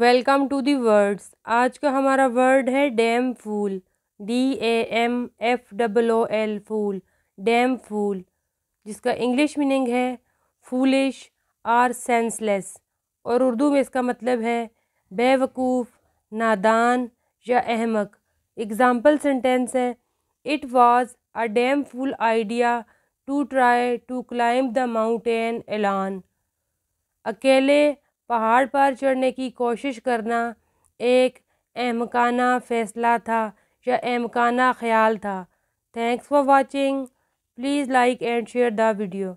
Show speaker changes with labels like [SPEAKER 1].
[SPEAKER 1] welcome to the words आज का हमारा वर्ड है damn fool D A M F double O L fool damn fool जिसका English meaning है foolish or senseless और उर्दू में इसका मतलब है बेवकूफ़ नादान या अहमक एग्ज़ाम्पल सेंटेंस है it was a damn fool idea to try to climb the mountain alone अकेले पहाड़ पर चढ़ने की कोशिश करना एक अहमकाना फ़ैसला था या अहमकाना ख्याल था thanks for watching please like and share the video